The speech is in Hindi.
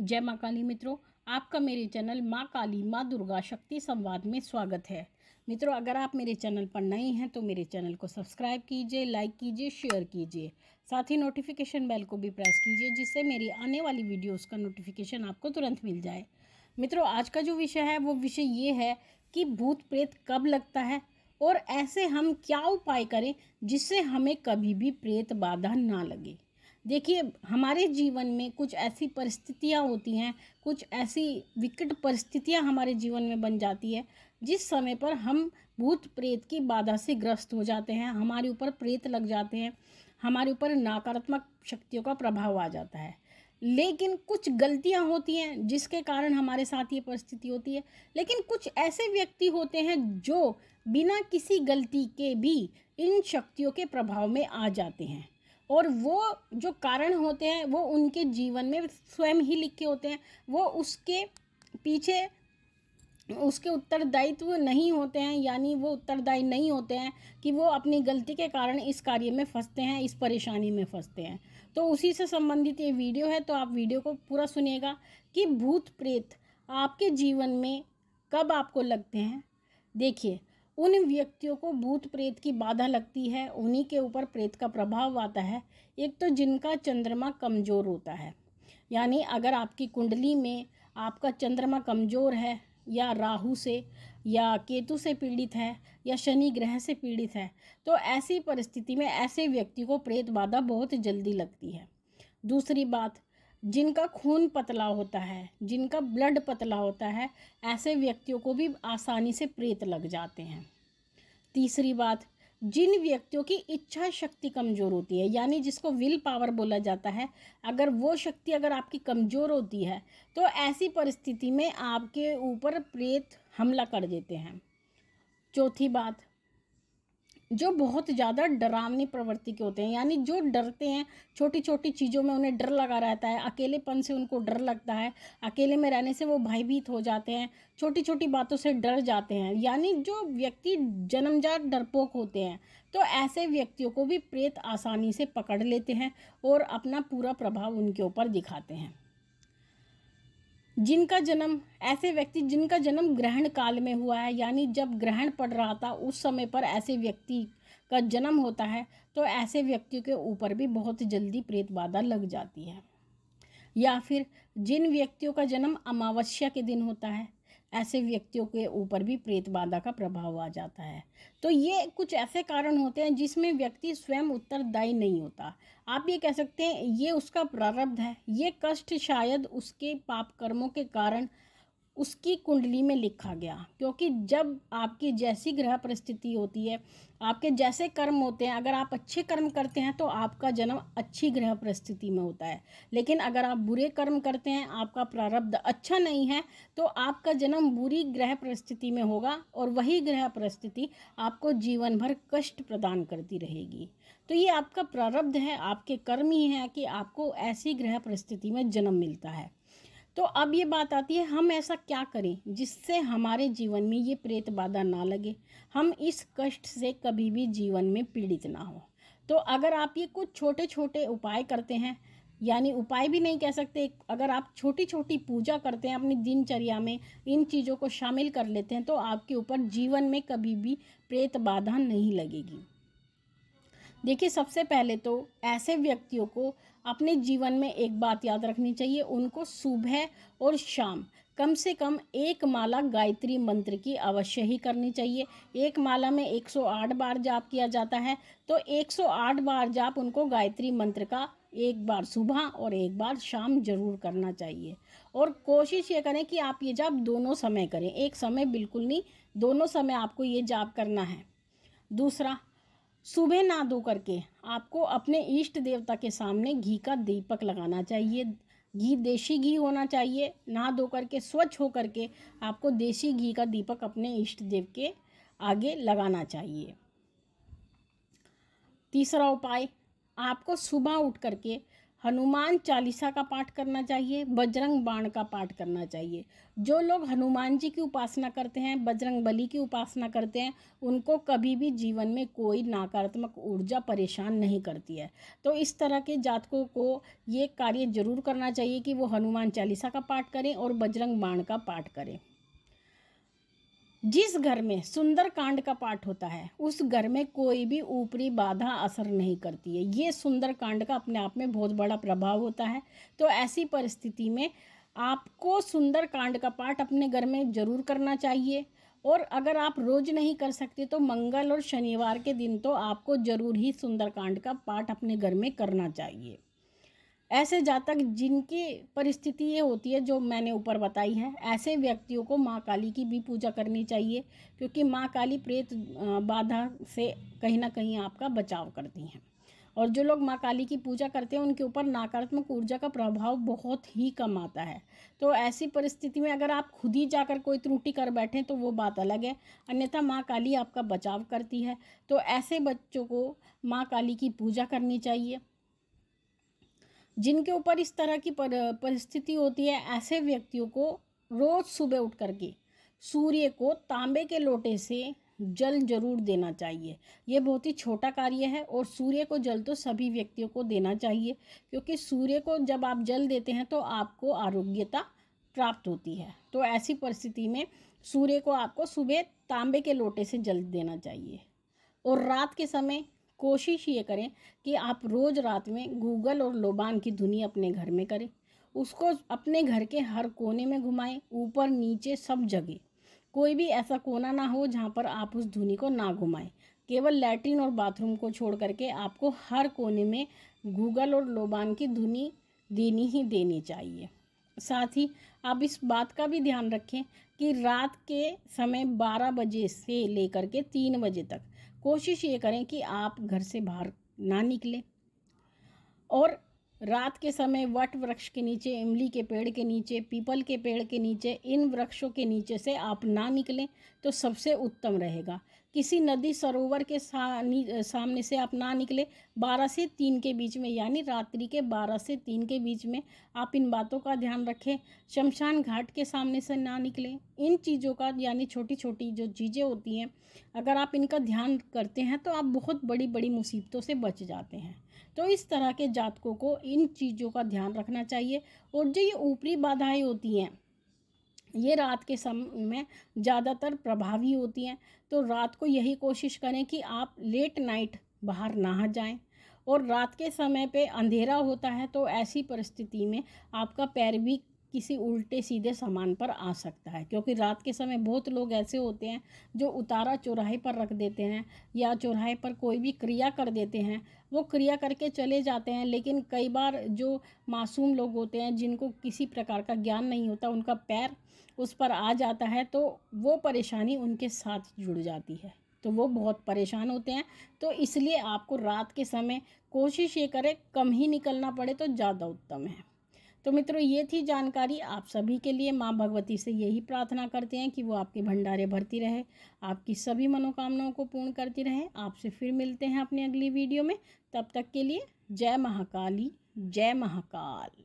जय माँ काली मित्रों आपका मेरे चैनल माँ काली माँ दुर्गा शक्ति संवाद में स्वागत है मित्रों अगर आप मेरे चैनल पर नए हैं तो मेरे चैनल को सब्सक्राइब कीजिए लाइक कीजिए शेयर कीजिए साथ ही नोटिफिकेशन बेल को भी प्रेस कीजिए जिससे मेरी आने वाली वीडियोस का नोटिफिकेशन आपको तुरंत मिल जाए मित्रों आज का जो विषय है वो विषय ये है कि भूत प्रेत कब लगता है और ऐसे हम क्या उपाय करें जिससे हमें कभी भी प्रेत बाधा ना लगे देखिए हमारे जीवन में कुछ ऐसी परिस्थितियाँ होती हैं कुछ ऐसी विकट परिस्थितियाँ हमारे जीवन में बन जाती है जिस समय पर हम भूत प्रेत की बाधा से ग्रस्त हो जाते हैं हमारे ऊपर प्रेत लग जाते हैं हमारे ऊपर नकारात्मक शक्तियों का प्रभाव आ जाता है लेकिन कुछ गलतियाँ होती हैं जिसके कारण हमारे साथ ये परिस्थिति होती है लेकिन कुछ ऐसे व्यक्ति होते हैं जो बिना किसी गलती के भी इन शक्तियों के प्रभाव में आ जाते हैं और वो जो कारण होते हैं वो उनके जीवन में स्वयं ही लिखे होते हैं वो उसके पीछे उसके उत्तरदायित्व नहीं होते हैं यानी वो उत्तरदायी नहीं होते हैं कि वो अपनी गलती के कारण इस कार्य में फंसते हैं इस परेशानी में फंसते हैं तो उसी से संबंधित ये वीडियो है तो आप वीडियो को पूरा सुनिएगा कि भूत प्रेत आपके जीवन में कब आपको लगते हैं देखिए उन व्यक्तियों को भूत प्रेत की बाधा लगती है उन्हीं के ऊपर प्रेत का प्रभाव आता है एक तो जिनका चंद्रमा कमज़ोर होता है यानी अगर आपकी कुंडली में आपका चंद्रमा कमज़ोर है या राहु से या केतु से पीड़ित है या शनि ग्रह से पीड़ित है तो ऐसी परिस्थिति में ऐसे व्यक्ति को प्रेत बाधा बहुत जल्दी लगती है दूसरी बात जिनका खून पतला होता है जिनका ब्लड पतला होता है ऐसे व्यक्तियों को भी आसानी से प्रेत लग जाते हैं तीसरी बात जिन व्यक्तियों की इच्छा शक्ति कमज़ोर होती है यानी जिसको विल पावर बोला जाता है अगर वो शक्ति अगर आपकी कमज़ोर होती है तो ऐसी परिस्थिति में आपके ऊपर प्रेत हमला कर देते हैं चौथी बात जो बहुत ज़्यादा डरावनी प्रवृत्ति के होते हैं यानी जो डरते हैं छोटी छोटी चीज़ों में उन्हें डर लगा रहता है अकेलेपन से उनको डर लगता है अकेले में रहने से वो भयभीत हो जाते हैं छोटी छोटी बातों से डर जाते हैं यानी जो व्यक्ति जन्मजात डरपोक होते हैं तो ऐसे व्यक्तियों को भी प्रेत आसानी से पकड़ लेते हैं और अपना पूरा प्रभाव उनके ऊपर दिखाते हैं जिनका जन्म ऐसे व्यक्ति जिनका जन्म ग्रहण काल में हुआ है यानी जब ग्रहण पड़ रहा था उस समय पर ऐसे व्यक्ति का जन्म होता है तो ऐसे व्यक्तियों के ऊपर भी बहुत जल्दी प्रेत बाधा लग जाती है या फिर जिन व्यक्तियों का जन्म अमावस्या के दिन होता है ऐसे व्यक्तियों के ऊपर भी प्रेत बाधा का प्रभाव आ जाता है तो ये कुछ ऐसे कारण होते हैं जिसमें व्यक्ति स्वयं उत्तरदायी नहीं होता आप ये कह सकते हैं ये उसका प्रारब्ध है ये कष्ट शायद उसके पाप कर्मों के कारण उसकी कुंडली में लिखा गया क्योंकि जब आपकी जैसी ग्रह परिस्थिति होती है आपके जैसे कर्म होते हैं अगर आप अच्छे कर्म करते हैं तो आपका जन्म अच्छी ग्रह परिस्थिति में होता है लेकिन अगर आप बुरे कर्म करते हैं आपका प्रारब्ध अच्छा नहीं है तो आपका जन्म बुरी ग्रह परिस्थिति में होगा और वही ग्रह परिस्थिति आपको जीवन भर कष्ट प्रदान करती रहेगी तो ये आपका प्रारब्ध है आपके कर्म ही है कि आपको ऐसी ग्रह परिस्थिति में जन्म मिलता है तो अब ये बात आती है हम ऐसा क्या करें जिससे हमारे जीवन में ये प्रेत बाधा ना लगे हम इस कष्ट से कभी भी जीवन में पीड़ित ना हो तो अगर आप ये कुछ छोटे छोटे उपाय करते हैं यानी उपाय भी नहीं कह सकते अगर आप छोटी छोटी पूजा करते हैं अपनी दिनचर्या में इन चीज़ों को शामिल कर लेते हैं तो आपके ऊपर जीवन में कभी भी प्रेत बाधा नहीं लगेगी देखिए सबसे पहले तो ऐसे व्यक्तियों को अपने जीवन में एक बात याद रखनी चाहिए उनको सुबह और शाम कम से कम एक माला गायत्री मंत्र की अवश्य ही करनी चाहिए एक माला में 108 बार जाप किया जाता है तो 108 बार जाप उनको गायत्री मंत्र का एक बार सुबह और एक बार शाम जरूर करना चाहिए और कोशिश ये करें कि आप ये जाप दोनों समय करें एक समय बिल्कुल नहीं दोनों समय आपको ये जाप करना है दूसरा सुबह ना धो करके आपको अपने इष्ट देवता के सामने घी का दीपक लगाना चाहिए घी देशी घी होना चाहिए ना धो करके स्वच्छ हो करके आपको देशी घी का दीपक अपने इष्ट देव के आगे लगाना चाहिए तीसरा उपाय आपको सुबह उठ करके हनुमान चालीसा का पाठ करना चाहिए बजरंग बाण का पाठ करना चाहिए जो लोग हनुमान जी की उपासना करते हैं बजरंग बली की उपासना करते हैं उनको कभी भी जीवन में कोई नकारात्मक ऊर्जा परेशान नहीं करती है तो इस तरह के जातकों को ये कार्य जरूर करना चाहिए कि वो हनुमान चालीसा का पाठ करें और बजरंग बाण का पाठ करें जिस घर में सुंदर कांड का पाठ होता है उस घर में कोई भी ऊपरी बाधा असर नहीं करती है ये सुंदर कांड का अपने आप में बहुत बड़ा प्रभाव होता है तो ऐसी परिस्थिति में आपको सुंदर कांड का पाठ अपने घर में जरूर करना चाहिए और अगर आप रोज नहीं कर सकते तो मंगल और शनिवार के दिन तो आपको जरूर ही सुंदरकांड का पाठ अपने घर में करना चाहिए ऐसे जातक जिनकी परिस्थिति ये होती है जो मैंने ऊपर बताई है ऐसे व्यक्तियों को माँ काली की भी पूजा करनी चाहिए क्योंकि माँ काली प्रेत बाधा से कहीं ना कहीं आपका बचाव करती हैं और जो लोग माँ काली की पूजा करते हैं उनके ऊपर नकारात्मक ऊर्जा का प्रभाव बहुत ही कम आता है तो ऐसी परिस्थिति में अगर आप खुद ही जाकर कोई त्रुटि कर बैठें तो वो बात अलग है अन्यथा माँ काली आपका बचाव करती है तो ऐसे बच्चों को माँ काली की पूजा करनी चाहिए जिनके ऊपर इस तरह की परिस्थिति होती है ऐसे व्यक्तियों को रोज़ सुबह उठ करके सूर्य को तांबे के लोटे से जल जरूर देना चाहिए यह बहुत ही छोटा कार्य है और सूर्य को जल तो सभी व्यक्तियों को देना चाहिए क्योंकि सूर्य को जब आप जल देते हैं तो आपको आरोग्यता प्राप्त होती है तो ऐसी परिस्थिति में सूर्य को आपको सुबह तांबे के लोटे से जल देना चाहिए और रात के समय कोशिश ये करें कि आप रोज़ रात में गूगल और लोबान की धुनी अपने घर में करें उसको अपने घर के हर कोने में घुमाएं ऊपर नीचे सब जगह कोई भी ऐसा कोना ना हो जहाँ पर आप उस धुनी को ना घुमाएं केवल लैट्रिन और बाथरूम को छोड़ करके आपको हर कोने में गूगल और लोबान की धुनी देनी ही देनी चाहिए साथ ही आप इस बात का भी ध्यान रखें कि रात के समय 12 बजे से लेकर के 3 बजे तक कोशिश ये करें कि आप घर से बाहर ना निकलें और रात के समय वट वृक्ष के नीचे इमली के पेड़ के नीचे पीपल के पेड़ के नीचे इन वृक्षों के नीचे से आप ना निकलें तो सबसे उत्तम रहेगा किसी नदी सरोवर के सामने से आप ना निकले बारह से तीन के बीच में यानी रात्रि के बारह से तीन के बीच में आप इन बातों का ध्यान रखें शमशान घाट के सामने से ना निकले इन चीज़ों का यानी छोटी छोटी जो चीज़ें होती हैं अगर आप इनका ध्यान करते हैं तो आप बहुत बड़ी बड़ी मुसीबतों से बच जाते हैं तो इस तरह के जातकों को इन चीज़ों का ध्यान रखना चाहिए और जो ये ऊपरी बाधाएँ होती हैं ये रात के समय में ज़्यादातर प्रभावी होती हैं तो रात को यही कोशिश करें कि आप लेट नाइट बाहर ना जाएं और रात के समय पे अंधेरा होता है तो ऐसी परिस्थिति में आपका पैर भी किसी उल्टे सीधे सामान पर आ सकता है क्योंकि रात के समय बहुत लोग ऐसे होते हैं जो उतारा चौराहे पर रख देते हैं या चौराहे पर कोई भी क्रिया कर देते हैं वो क्रिया करके चले जाते हैं लेकिन कई बार जो मासूम लोग होते हैं जिनको किसी प्रकार का ज्ञान नहीं होता उनका पैर उस पर आ जाता है तो वो परेशानी उनके साथ जुड़ जाती है तो वो बहुत परेशान होते हैं तो इसलिए आपको रात के समय कोशिश ये करें कम ही निकलना पड़े तो ज़्यादा उत्तम है तो मित्रों ये थी जानकारी आप सभी के लिए माँ भगवती से यही प्रार्थना करते हैं कि वो आपके भंडारे भरती रहे आपकी सभी मनोकामनाओं को पूर्ण करती रहे आपसे फिर मिलते हैं अपनी अगली वीडियो में तब तक के लिए जय महाकाली जय महाकाल